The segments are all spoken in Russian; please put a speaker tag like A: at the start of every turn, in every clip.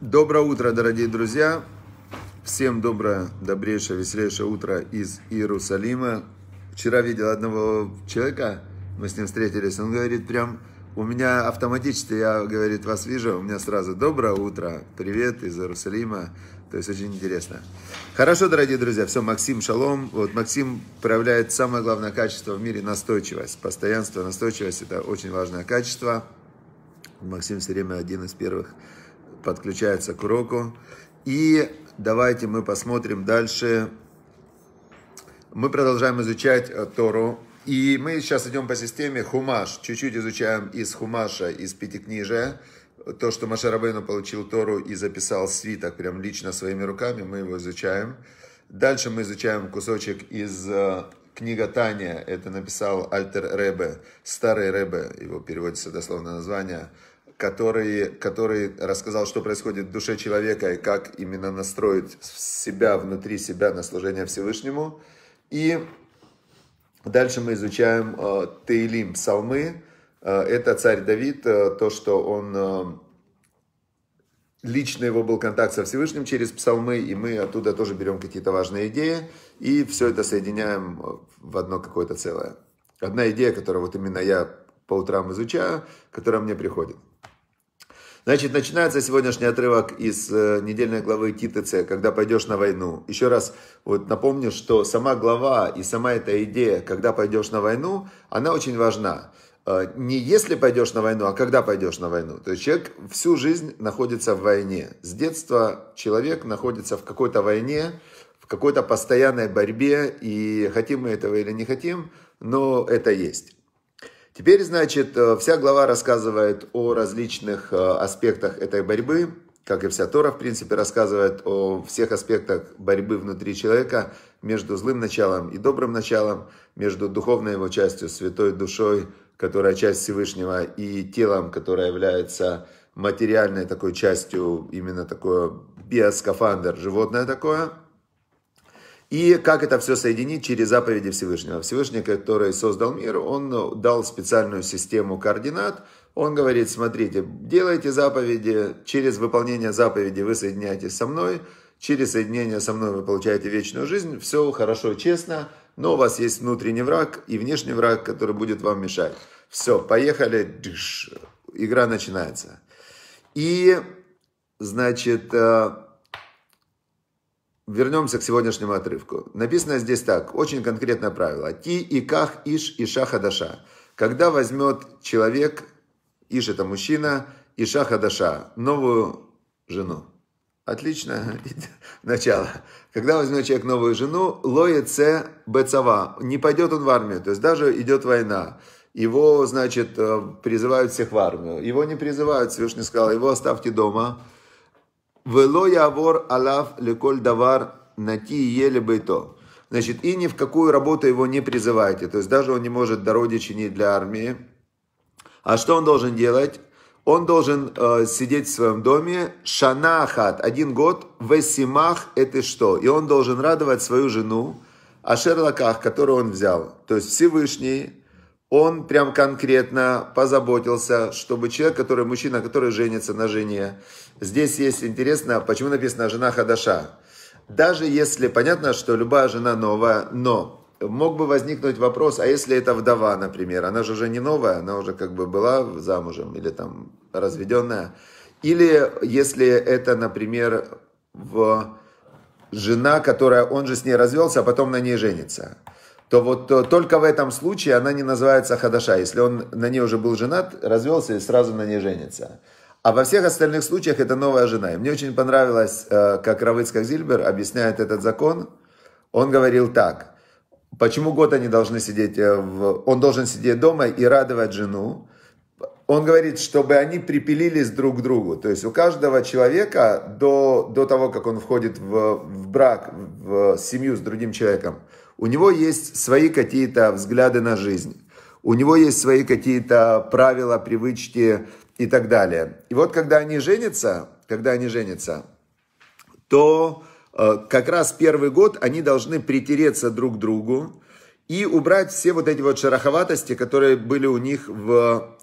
A: Доброе утро, дорогие друзья! Всем доброе, добрейшее, веселейшее утро из Иерусалима. Вчера видел одного человека, мы с ним встретились, он говорит прям, у меня автоматически, я, говорит, вас вижу, у меня сразу доброе утро, привет из Иерусалима. То есть очень интересно. Хорошо, дорогие друзья, все, Максим, шалом. Вот Максим проявляет самое главное качество в мире – настойчивость. Постоянство, настойчивость – это очень важное качество. Максим все время один из первых подключается к уроку. И давайте мы посмотрим дальше. Мы продолжаем изучать э, Тору. И мы сейчас идем по системе Хумаш. Чуть-чуть изучаем из Хумаша, из Пятикнижия. То, что Машарабейну получил Тору и записал свиток прям лично своими руками, мы его изучаем. Дальше мы изучаем кусочек из э, книга Таня, это написал Альтер Ребе, Старый Ребе, его переводится дословно название, который, который рассказал, что происходит в душе человека и как именно настроить себя внутри себя на служение Всевышнему. И дальше мы изучаем э, Тейлим, псалмы. Э, это царь Давид, э, то, что он... Э, лично его был контакт со Всевышним через псалмы, и мы оттуда тоже берем какие-то важные идеи, и все это соединяем э, в одно какое-то целое. Одна идея, которую вот именно я по утрам изучаю, которая мне приходит – Значит, начинается сегодняшний отрывок из э, недельной главы Титыце, когда пойдешь на войну. Еще раз вот напомню, что сама глава и сама эта идея, когда пойдешь на войну, она очень важна. Э, не если пойдешь на войну, а когда пойдешь на войну. То есть человек всю жизнь находится в войне. С детства человек находится в какой-то войне, в какой-то постоянной борьбе, и хотим мы этого или не хотим, но это есть. Теперь, значит, э, вся глава рассказывает о различных э, аспектах этой борьбы, как и вся Тора, в принципе, рассказывает о всех аспектах борьбы внутри человека между злым началом и добрым началом, между духовной его частью, святой душой, которая часть Всевышнего, и телом, которое является материальной такой частью, именно такое биоскафандр, животное такое – и как это все соединить через заповеди Всевышнего. Всевышний, который создал мир, он дал специальную систему координат. Он говорит, смотрите, делайте заповеди, через выполнение заповеди вы соединяетесь со мной, через соединение со мной вы получаете вечную жизнь, все хорошо, честно, но у вас есть внутренний враг и внешний враг, который будет вам мешать. Все, поехали, Дыш. игра начинается. И, значит, э, Вернемся к сегодняшнему отрывку. Написано здесь так, очень конкретное правило. Ти и ках иш и шаха даша Когда возьмет человек, иш это мужчина, и шаха даша новую жену. Отлично. Начало. Когда возьмет человек новую жену, лоеце бецава. Не пойдет он в армию. То есть даже идет война. Его, значит, э, призывают всех в армию. Его не призывают, Всевышний сказал, его оставьте дома. Вело явор алав леколь давар нати еле бейто. Значит, и ни в какую работу его не призываете. То есть даже он не может до чинить для армии. А что он должен делать? Он должен э, сидеть в своем доме шанахат, один год, в симах это что? И он должен радовать свою жену о которую он взял. То есть Всевышний он прям конкретно позаботился, чтобы человек, который мужчина, который женится на жене. Здесь есть интересно, почему написано «жена Хадаша». Даже если понятно, что любая жена новая, но мог бы возникнуть вопрос, а если это вдова, например, она же уже не новая, она уже как бы была замужем или там разведенная. Или если это, например, в жена, которая он же с ней развелся, а потом на ней женится – то вот э, только в этом случае она не называется хадаша. Если он на ней уже был женат, развелся и сразу на ней женится. А во всех остальных случаях это новая жена. И мне очень понравилось, э, как Равыцкак Зильбер объясняет этот закон. Он говорил так. Почему год они должны сидеть, э, в... он должен сидеть дома и радовать жену. Он говорит, чтобы они припилились друг к другу. То есть у каждого человека до, до того, как он входит в, в брак, в семью с другим человеком, у него есть свои какие-то взгляды на жизнь. У него есть свои какие-то правила, привычки и так далее. И вот когда они женятся, когда они женятся, то э, как раз первый год они должны притереться друг к другу и убрать все вот эти вот шероховатости, которые были у них в,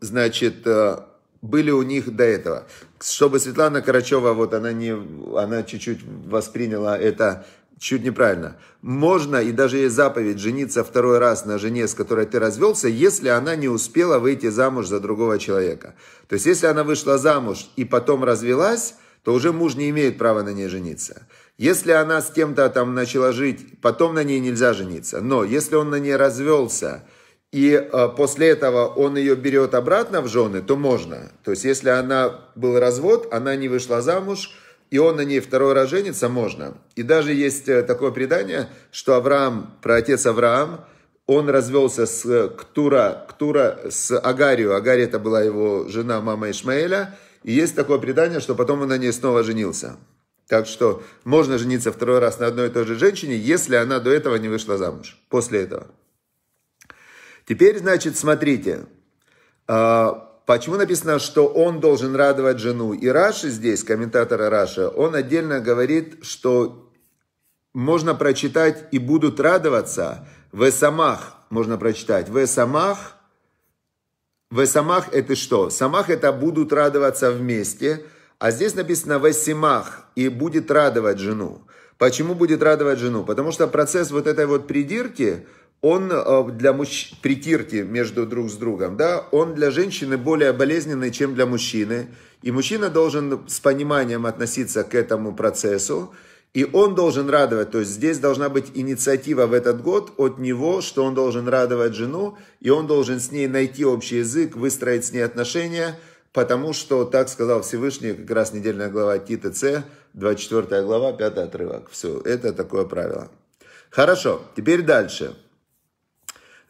A: значит, э, были у них до этого. Чтобы Светлана Карачева, вот она не, она чуть-чуть восприняла это Чуть неправильно. Можно и даже есть заповедь жениться второй раз на жене, с которой ты развелся, если она не успела выйти замуж за другого человека. То есть, если она вышла замуж и потом развелась, то уже муж не имеет права на ней жениться. Если она с кем-то там начала жить, потом на ней нельзя жениться. Но если он на ней развелся, и э, после этого он ее берет обратно в жены, то можно. То есть, если она был развод, она не вышла замуж – и он на ней второй раз женится, можно. И даже есть э, такое предание, что Авраам, про отец Авраам, он развелся с э, Ктура, Ктура с Агарию. Агария это была его жена, мама Ишмаэля. И есть такое предание, что потом он на ней снова женился. Так что можно жениться второй раз на одной и той же женщине, если она до этого не вышла замуж, после этого. Теперь, значит, смотрите. А, Почему написано, что он должен радовать жену? И Раши здесь, комментатор Раша, он отдельно говорит, что можно прочитать и будут радоваться. В самах можно прочитать. В самах. В самах это что? Самах это будут радоваться вместе. А здесь написано в семах и будет радовать жену. Почему будет радовать жену? Потому что процесс вот этой вот придирки, он э, для мужчин, притирки между друг с другом, да, он для женщины более болезненный, чем для мужчины. И мужчина должен с пониманием относиться к этому процессу. И он должен радовать, то есть здесь должна быть инициатива в этот год от него, что он должен радовать жену, и он должен с ней найти общий язык, выстроить с ней отношения, потому что, так сказал Всевышний, как раз недельная глава Тита Ц, 24 глава, 5 отрывок. Все, это такое правило. Хорошо, теперь дальше.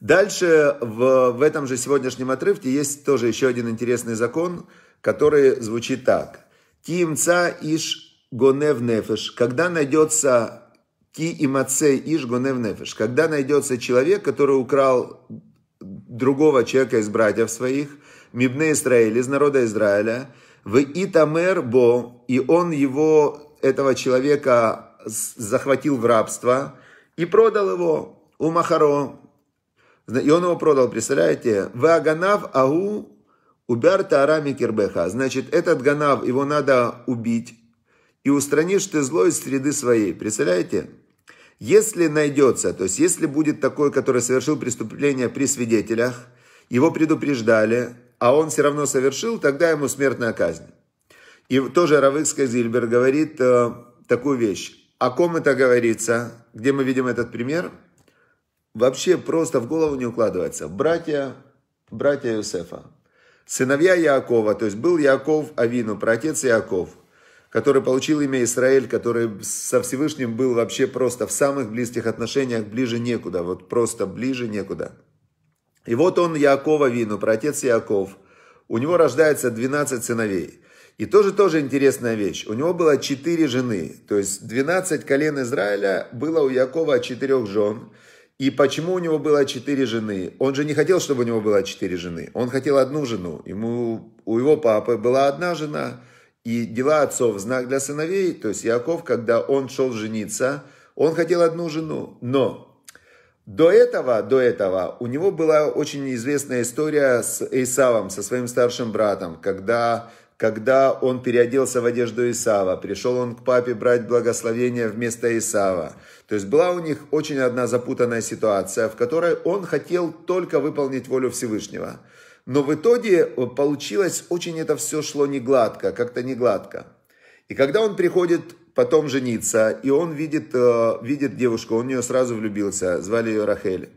A: Дальше в, в этом же сегодняшнем отрывке есть тоже еще один интересный закон, который звучит так. Тимца иш гонев нефеш. Когда найдется ки и иш гонев нефеш. Когда найдется человек, который украл другого человека из братьев своих, мибне Израиль, из народа Израиля, в итамер бо, и он его, этого человека, захватил в рабство и продал его у Махаро, и он его продал, представляете? Ваганав Агу убер таарами кирбеха. Значит, этот ганав, его надо убить. И устранишь ты зло из среды своей. Представляете? Если найдется, то есть если будет такой, который совершил преступление при свидетелях, его предупреждали, а он все равно совершил, тогда ему смертная казнь. И тоже Равыцкая Зильбер говорит э, такую вещь. О ком это говорится? Где мы видим этот пример? вообще просто в голову не укладывается. Братья, братья Иосифа, сыновья Яакова, то есть был Яаков Авину, протец Яаков, который получил имя Израиль, который со Всевышним был вообще просто в самых близких отношениях, ближе некуда, вот просто ближе некуда. И вот он Яакова Вину, протец Яаков. У него рождается 12 сыновей. И тоже тоже интересная вещь. У него было 4 жены. То есть 12 колен Израиля было у Якова от 4 жен. И почему у него было четыре жены? Он же не хотел, чтобы у него было четыре жены. Он хотел одну жену. Ему, у его папы была одна жена. И дела отцов – знак для сыновей. То есть Яков, когда он шел жениться, он хотел одну жену. Но до этого, до этого у него была очень известная история с Эйсавом, со своим старшим братом, когда когда он переоделся в одежду Исава. Пришел он к папе брать благословение вместо Исава. То есть была у них очень одна запутанная ситуация, в которой он хотел только выполнить волю Всевышнего. Но в итоге э, получилось, очень это все шло не гладко, как-то не гладко. И когда он приходит потом жениться, и он видит, э, видит девушку, он в нее сразу влюбился, звали ее Рахель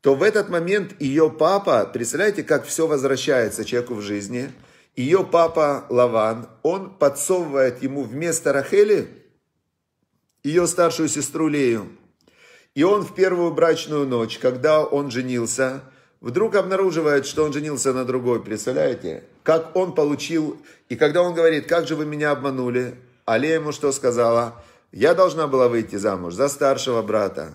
A: то в этот момент ее папа, представляете, как все возвращается человеку в жизни – ее папа Лаван, он подсовывает ему вместо Рахели ее старшую сестру Лею. И он в первую брачную ночь, когда он женился, вдруг обнаруживает, что он женился на другой, представляете? Как он получил, и когда он говорит, как же вы меня обманули, А Лея ему что сказала? Я должна была выйти замуж за старшего брата.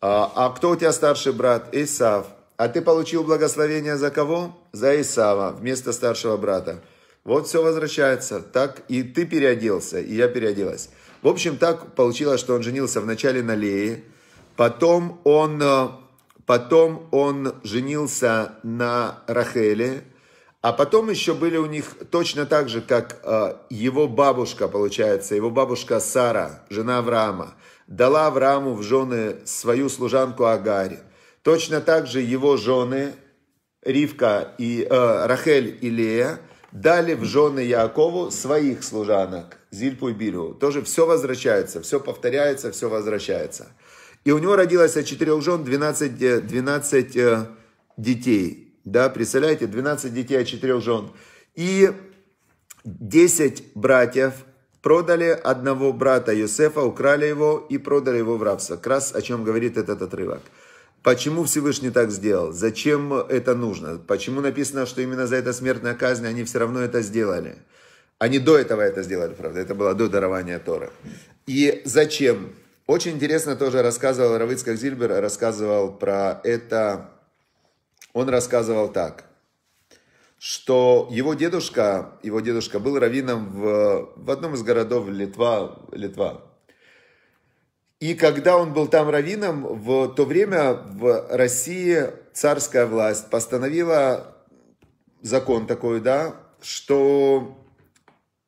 A: А, а кто у тебя старший брат? Исав. А ты получил благословение за кого? За Исава, вместо старшего брата. Вот все возвращается. Так и ты переоделся, и я переоделась. В общем, так получилось, что он женился вначале на Лее, потом он, э, потом он женился на Рахеле, а потом еще были у них точно так же, как э, его бабушка, получается, его бабушка Сара, жена Авраама, дала Аврааму в жены свою служанку Агаре. Точно так же его жены Ривка и э, Рахель и Лея дали в жены Якову своих служанок, Зильпу и Билю. Тоже все возвращается, все повторяется, все возвращается. И у него родилось от четырех жен 12, 12 э, детей. Да, представляете, 12 детей от четырех жен. И 10 братьев продали одного брата Юсефа, украли его и продали его в рабство. Как раз о чем говорит этот отрывок. Почему Всевышний так сделал? Зачем это нужно? Почему написано, что именно за это смертная казнь они все равно это сделали? Они до этого это сделали, правда, это было до дарования Тора. И зачем? Очень интересно тоже рассказывал Равицкак Зильбер, рассказывал про это. Он рассказывал так, что его дедушка, его дедушка был раввином в, в одном из городов Литва, Литва, и когда он был там раввином, в то время в России царская власть постановила закон такой, да, что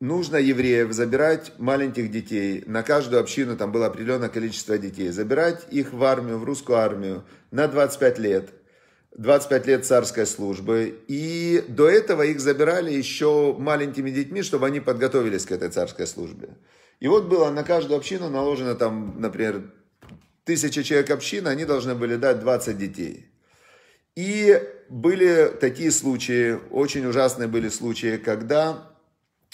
A: нужно евреев забирать маленьких детей, на каждую общину там было определенное количество детей, забирать их в армию, в русскую армию на 25 лет, 25 лет царской службы, и до этого их забирали еще маленькими детьми, чтобы они подготовились к этой царской службе. И вот было на каждую общину наложено там, например, тысяча человек община, они должны были дать 20 детей. И были такие случаи, очень ужасные были случаи, когда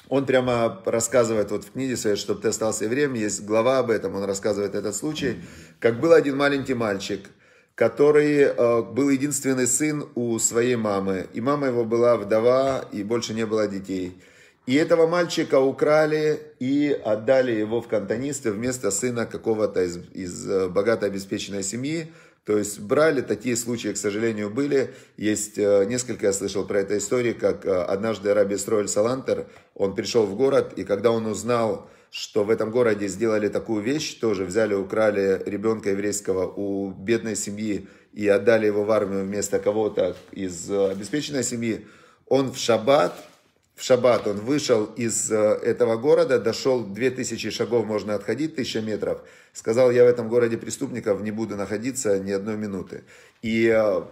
A: он прямо рассказывает вот в книге своей, чтобы ты остался евреем, есть глава об этом, он рассказывает этот случай, как был один маленький мальчик, который э, был единственный сын у своей мамы, и мама его была вдова, и больше не было детей. И этого мальчика украли и отдали его в кантонисты вместо сына какого-то из, из э, богато обеспеченной семьи. То есть брали, такие случаи, к сожалению, были. Есть э, несколько, я слышал про эту историю, как э, однажды Раби Строиль Салантер, он пришел в город, и когда он узнал, что в этом городе сделали такую вещь, тоже взяли, украли ребенка еврейского у бедной семьи и отдали его в армию вместо кого-то из обеспеченной семьи, он в шаббат в шаббат он вышел из э, этого города, дошел 2000 шагов, можно отходить, 1000 метров. Сказал, я в этом городе преступников не буду находиться ни одной минуты. И, э,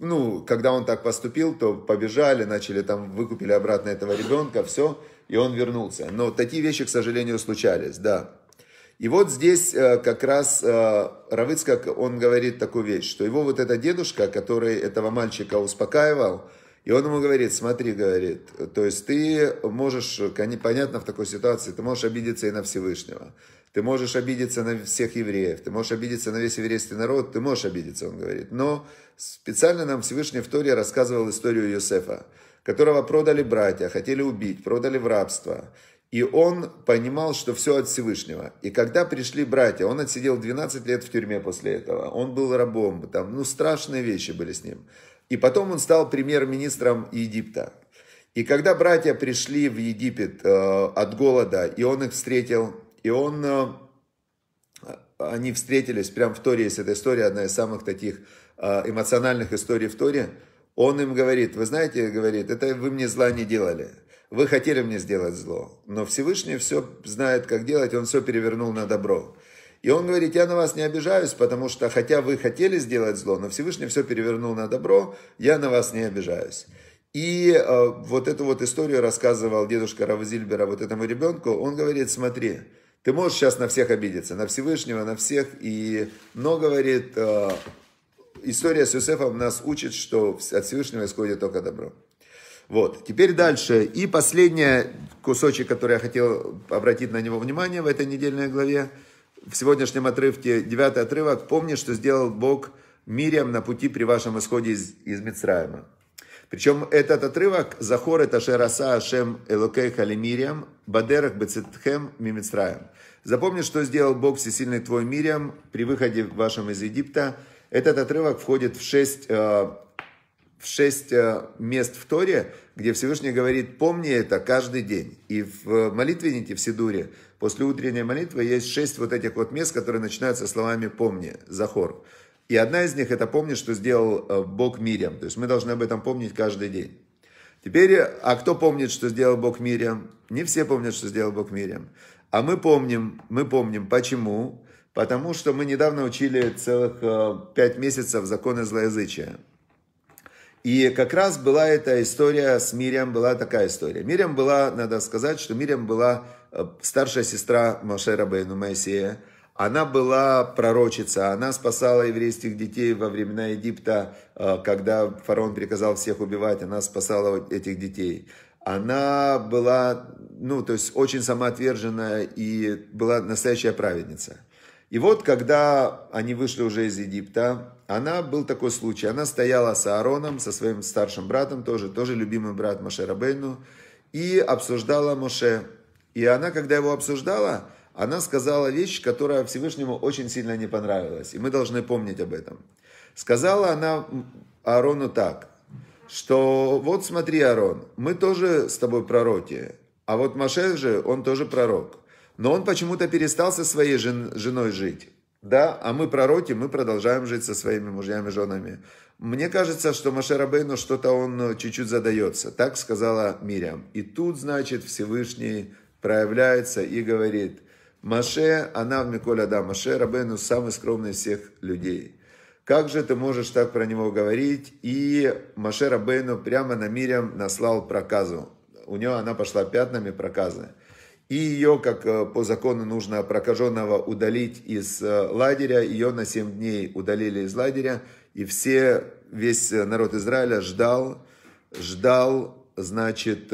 A: ну, когда он так поступил, то побежали, начали там, выкупили обратно этого ребенка, все, и он вернулся. Но такие вещи, к сожалению, случались, да. И вот здесь э, как раз Равыцкак, он говорит такую вещь, что его вот этот дедушка, который этого мальчика успокаивал, и он ему говорит, смотри, говорит, то есть ты можешь, понятно, в такой ситуации, ты можешь обидеться и на Всевышнего. Ты можешь обидеться на всех евреев, ты можешь обидеться на весь еврейский народ, ты можешь обидеться, он говорит. Но специально нам Всевышний в Торе рассказывал историю Иосифа, которого продали братья, хотели убить, продали в рабство. И он понимал, что все от Всевышнего. И когда пришли братья, он отсидел 12 лет в тюрьме после этого. Он был рабом, там, ну, страшные вещи были с ним. И потом он стал премьер-министром Египта. И когда братья пришли в Египет э, от голода, и он их встретил, и он, э, они встретились, прям в Торе есть эта история, одна из самых таких э, эмоциональных историй в Торе, он им говорит, вы знаете, говорит, это вы мне зла не делали, вы хотели мне сделать зло, но Всевышний все знает, как делать, он все перевернул на добро. И он говорит, я на вас не обижаюсь, потому что хотя вы хотели сделать зло, но Всевышний все перевернул на добро, я на вас не обижаюсь. И э, вот эту вот историю рассказывал дедушка Равзильбера вот этому ребенку. Он говорит, смотри, ты можешь сейчас на всех обидеться, на Всевышнего, на всех. И, но, говорит, э, история с Юсефом нас учит, что от Всевышнего исходит только добро. Вот, теперь дальше. И последний кусочек, который я хотел обратить на него внимание в этой недельной главе – в сегодняшнем отрывке, девятый отрывок, помни, что сделал Бог Мириам на пути при вашем исходе из, из Мицраима. Причем этот отрывок «Захор это шераса ашем элокей халимириам, бадерах бецетхем мимицраем». Запомни, что сделал Бог всесильный твой Мириам при выходе вашем из Египта. Этот отрывок входит в шесть, э, в шесть э, мест в Торе, где Всевышний говорит «помни это каждый день». И в молитвеннике в Сидуре – после утренней молитвы есть шесть вот этих вот мест, которые начинаются словами «помни», «захор». И одна из них это «помни, что сделал э, Бог Мирям». То есть мы должны об этом помнить каждый день. Теперь, а кто помнит, что сделал Бог Мирям? Не все помнят, что сделал Бог Мирям. А мы помним, мы помним. Почему? Потому что мы недавно учили целых э, пять месяцев законы злоязычия. И как раз была эта история с Мирием, была такая история. Мирием была, надо сказать, что Мирием была Э, старшая сестра Моше Бейну Моисея, она была пророчица, она спасала еврейских детей во времена Египта, э, когда фараон приказал всех убивать, она спасала этих детей. Она была, ну, то есть очень самоотверженная и была настоящая праведница. И вот, когда они вышли уже из Египта, она был такой случай. Она стояла с Аароном, со своим старшим братом тоже, тоже любимый брат Моше Рабейну, и обсуждала Моше. И она, когда его обсуждала, она сказала вещь, которая Всевышнему очень сильно не понравилась. И мы должны помнить об этом. Сказала она Аарону так, что вот смотри, Аарон, мы тоже с тобой пророки, а вот Машех же, он тоже пророк. Но он почему-то перестал со своей жен, женой жить. Да, а мы пророки, мы продолжаем жить со своими мужьями и женами. Мне кажется, что Маше Рабейну что-то он э, чуть-чуть задается. Так сказала Мирям. И тут, значит, Всевышний проявляется и говорит, Маше, она в Миколя, да, Маше Рабену самый скромный из всех людей. Как же ты можешь так про него говорить? И Маше Рабейну прямо на Мирям наслал проказу. У него она пошла пятнами проказы. И ее, как э, по закону нужно прокаженного удалить из э, лагеря, ее на 7 дней удалили из лагеря. И все, весь э, народ Израиля ждал, ждал, значит,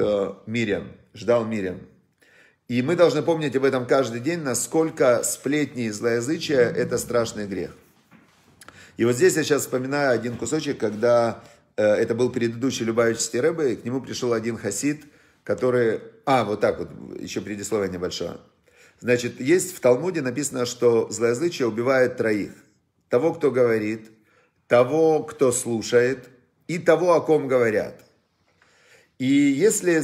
A: Мирям. Ждал Мирям. И мы должны помнить об этом каждый день, насколько сплетни и злоязычие – это страшный грех. И вот здесь я сейчас вспоминаю один кусочек, когда э, это был предыдущий Любавичский Рэбе, и к нему пришел один хасид, который... А, вот так вот, еще предисловие небольшое. Значит, есть в Талмуде написано, что злоязычие убивает троих. Того, кто говорит, того, кто слушает, и того, о ком говорят. И если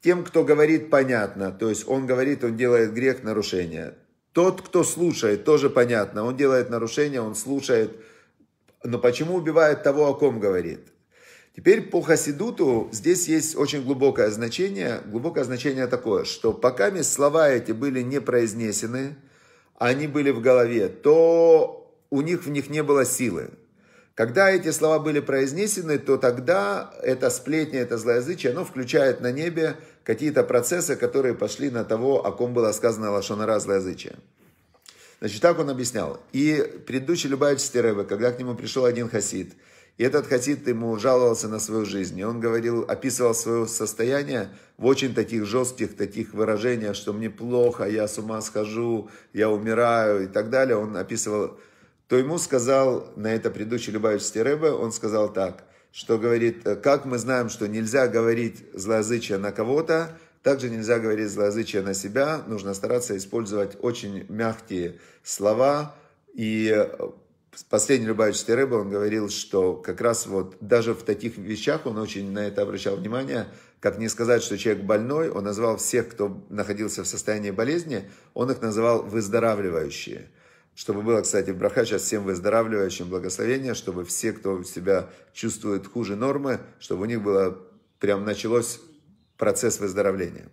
A: тем, кто говорит, понятно. То есть он говорит, он делает грех, нарушение. Тот, кто слушает, тоже понятно. Он делает нарушение, он слушает. Но почему убивает того, о ком говорит? Теперь по Хасидуту здесь есть очень глубокое значение. Глубокое значение такое, что пока слова эти были не произнесены, а они были в голове, то у них в них не было силы. Когда эти слова были произнесены, то тогда эта сплетня, это злоязычие, оно включает на небе какие-то процессы, которые пошли на того, о ком было сказано Лашонара злоязычие. Значит, так он объяснял. И предыдущий Любавичский Ребе, когда к нему пришел один хасид, и этот хасид ему жаловался на свою жизнь, и он говорил, описывал свое состояние в очень таких жестких, таких выражениях, что мне плохо, я с ума схожу, я умираю и так далее. Он описывал то ему сказал, на это предыдущий Любавичский Рэбе, он сказал так, что говорит, «Э, как мы знаем, что нельзя говорить злоязычие на кого-то, также нельзя говорить злоязычие на себя, нужно стараться использовать очень мягкие слова. И э, последний Любавичский Рэбе, он говорил, что как раз вот даже в таких вещах он очень на это обращал внимание, как не сказать, что человек больной, он назвал всех, кто находился в состоянии болезни, он их называл выздоравливающие – чтобы было, кстати, браха сейчас всем выздоравливающим благословение, чтобы все, кто себя чувствует хуже нормы, чтобы у них было, прям началось процесс выздоровления.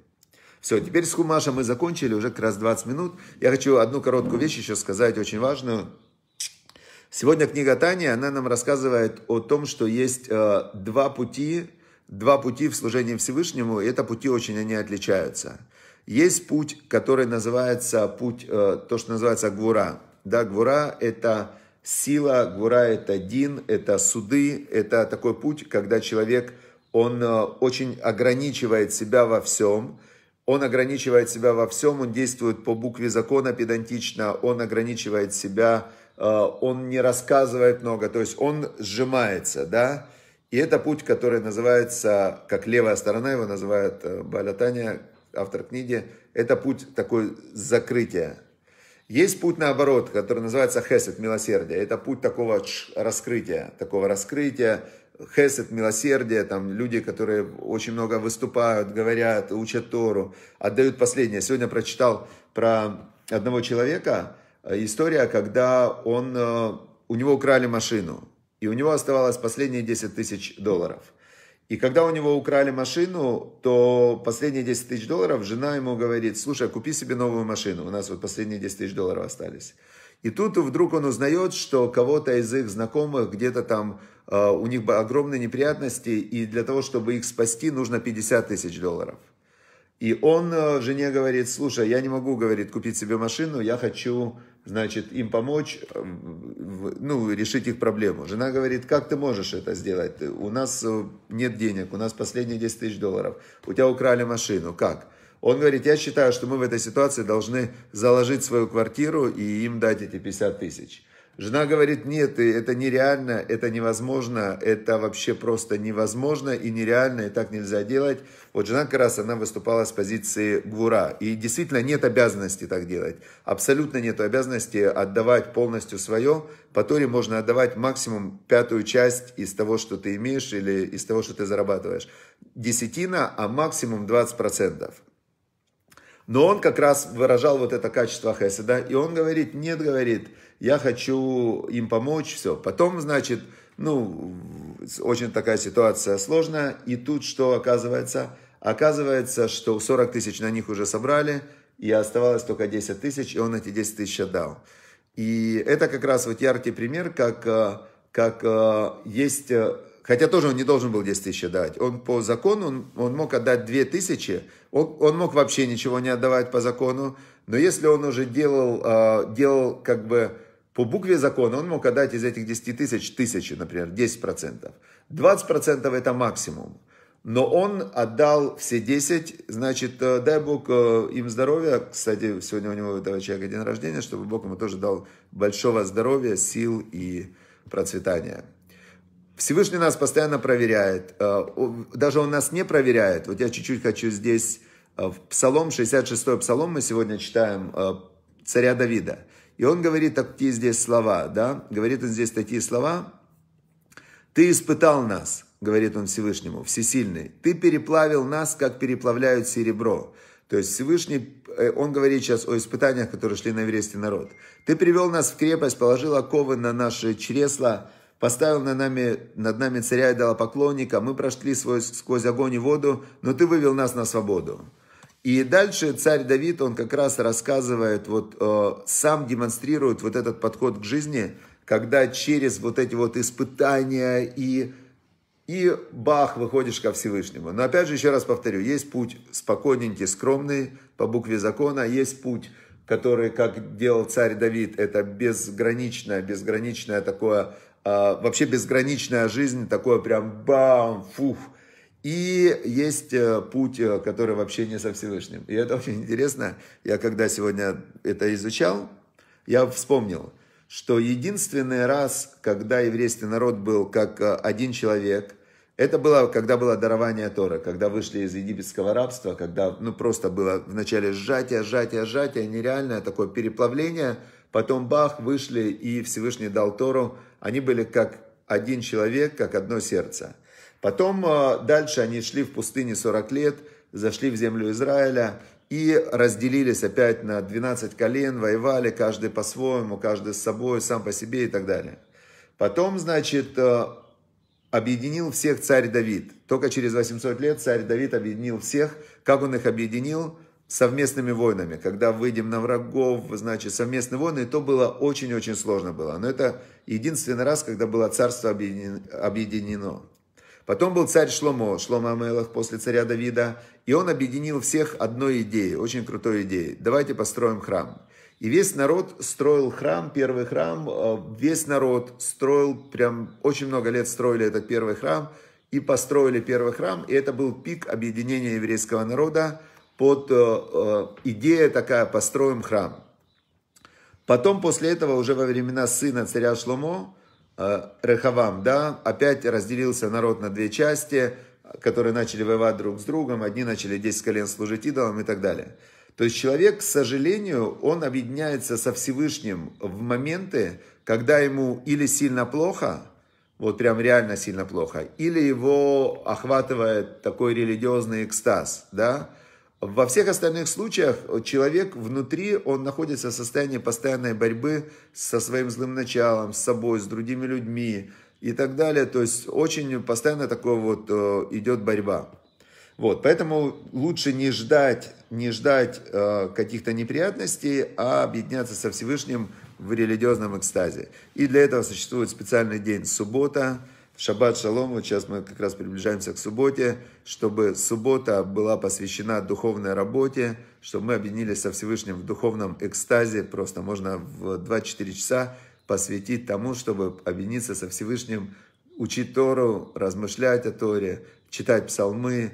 A: Все, теперь с Хумаша мы закончили, уже как раз 20 минут. Я хочу одну короткую вещь еще сказать, очень важную. Сегодня книга Тани, она нам рассказывает о том, что есть э, два пути, два пути в служении Всевышнему, и это пути очень они отличаются. Есть путь, который называется путь, э, то, что называется гвура. Да, гвура – это сила, гвура – это дин, это суды, это такой путь, когда человек, он э, очень ограничивает себя во всем, он ограничивает себя во всем, он действует по букве закона педантично, он ограничивает себя, э, он не рассказывает много, то есть он сжимается, да, и это путь, который называется, как левая сторона его называют э, Балятания, автор книги, это путь такой закрытия, есть путь наоборот, который называется хесед, милосердие. Это путь такого раскрытия, такого раскрытия, хесед, милосердие, там люди, которые очень много выступают, говорят, учат Тору, отдают последнее. Сегодня прочитал про одного человека, э, история, когда он, э, у него украли машину, и у него оставалось последние 10 тысяч долларов. И когда у него украли машину, то последние 10 тысяч долларов жена ему говорит, слушай, купи себе новую машину, у нас вот последние 10 тысяч долларов остались. И тут вдруг он узнает, что кого-то из их знакомых где-то там, э, у них огромные неприятности, и для того, чтобы их спасти, нужно 50 тысяч долларов. И он э, жене говорит, слушай, я не могу, говорит, купить себе машину, я хочу значит, им помочь, э, ну, решить их проблему. Жена говорит, как ты можешь это сделать? У нас э, нет денег, у нас последние 10 тысяч долларов, у тебя украли машину, как? Он говорит, я считаю, что мы в этой ситуации должны заложить свою квартиру и им дать эти 50 тысяч. Жена говорит, нет, это нереально, это невозможно, это вообще просто невозможно и нереально, и так нельзя делать. Вот жена как раз, она выступала с позиции гура. И действительно нет обязанности так делать. Абсолютно нет обязанности отдавать полностью свое. По Торе можно отдавать максимум пятую часть из того, что ты имеешь или из того, что ты зарабатываешь. Десятина, а максимум 20%. Но он как раз выражал вот это качество Хеседа, и он говорит, нет, говорит, я хочу им помочь, все. Потом, значит, ну, очень такая ситуация сложная, и тут что оказывается? Оказывается, что 40 тысяч на них уже собрали, и оставалось только 10 тысяч, и он эти 10 тысяч отдал. И это как раз вот яркий пример, как, э, как э, есть... Э, хотя тоже он не должен был 10 тысяч отдать. Он по закону, он, он мог отдать 2 тысячи, он, он мог вообще ничего не отдавать по закону, но если он уже делал, делал как бы по букве закона он мог отдать из этих 10 тысяч тысячи, например, 10%. 20% это максимум. Но он отдал все 10, значит, э, дай Бог э, им здоровья. Кстати, сегодня у него этого человека день рождения, чтобы Бог ему тоже дал большого здоровья, сил и процветания. Всевышний нас постоянно проверяет. Э, даже он нас не проверяет. Вот я чуть-чуть хочу здесь в Псалом, 66-й Псалом мы сегодня читаем царя Давида. И он говорит такие здесь слова, да, говорит он здесь такие слова. «Ты испытал нас», говорит он Всевышнему, Всесильный, «ты переплавил нас, как переплавляют серебро». То есть Всевышний, э, он говорит сейчас о испытаниях, которые шли на вересте народ. «Ты привел нас в крепость, положил оковы на наши чресла, поставил на нами, над нами царя и дал поклонника, мы прошли свой, сквозь огонь и воду, но ты вывел нас на свободу». И дальше царь Давид, он как раз рассказывает, вот э, сам демонстрирует вот этот подход к жизни, когда через вот эти вот испытания и, и бах, выходишь ко Всевышнему. Но опять же, еще раз повторю, есть путь спокойненький, скромный, по букве закона, есть путь, который, как делал царь Давид, это безграничное, безграничное такое, э, вообще безграничная жизнь, такое прям бам, фух, и есть э, путь, э, который вообще не со Всевышним. И это очень интересно. Я когда сегодня это изучал, я вспомнил, что единственный раз, когда еврейский народ был как э, один человек, это было, когда было дарование Тора, когда вышли из египетского рабства, когда ну, просто было вначале сжатие, сжатие, сжатие, нереальное такое переплавление, потом бах, вышли и Всевышний дал Тору, они были как один человек, как одно сердце. Потом э, дальше они шли в пустыне 40 лет, зашли в землю Израиля и разделились опять на 12 колен, воевали, каждый по-своему, каждый с собой, сам по себе и так далее. Потом, значит, э, объединил всех царь Давид. Только через 800 лет царь Давид объединил всех. Как он их объединил? Совместными войнами. Когда выйдем на врагов, значит, совместные войны, то было очень-очень сложно было. Но это единственный раз, когда было царство объединено. Потом был царь Шломо, Шломо Амелах после царя Давида, и он объединил всех одной идеей, очень крутой идеей. Давайте построим храм. И весь народ строил храм, первый храм, э, весь народ строил, прям очень много лет строили этот первый храм, и построили первый храм, и это был пик объединения еврейского народа под э, э идея такая «построим храм». Потом после этого, уже во времена сына царя Шломо, Э, Рехавам, да, опять разделился народ на две части, которые начали воевать друг с другом, одни начали 10 колен служить идолам и так далее. То есть человек, к сожалению, он объединяется со Всевышним в моменты, когда ему или сильно плохо, вот прям реально сильно плохо, или его охватывает такой религиозный экстаз, да, во всех остальных случаях человек внутри, он находится в состоянии постоянной борьбы со своим злым началом, с собой, с другими людьми и так далее. То есть очень постоянно такое вот э, идет борьба. Вот, поэтому лучше не ждать, не ждать э, каких-то неприятностей, а объединяться со Всевышним в религиозном экстазе. И для этого существует специальный день суббота, Шаббат шалом, вот сейчас мы как раз приближаемся к субботе, чтобы суббота была посвящена духовной работе, чтобы мы объединились со Всевышним в духовном экстазе, просто можно в 24 часа посвятить тому, чтобы объединиться со Всевышним, учить Тору, размышлять о Торе, читать псалмы,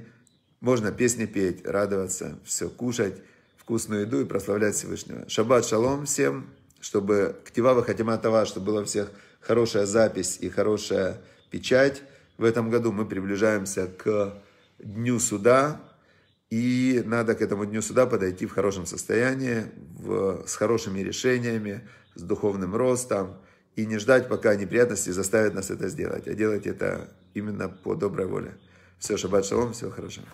A: можно песни петь, радоваться, все кушать, вкусную еду и прославлять Всевышнего. Шаббат шалом всем, чтобы ктива хотим от того, чтобы была у всех хорошая запись и хорошая печать. В этом году мы приближаемся к дню суда, и надо к этому дню суда подойти в хорошем состоянии, в, с хорошими решениями, с духовным ростом, и не ждать, пока неприятности заставят нас это сделать, а делать это именно по доброй воле. Все, шаббат шалом, всего хорошего.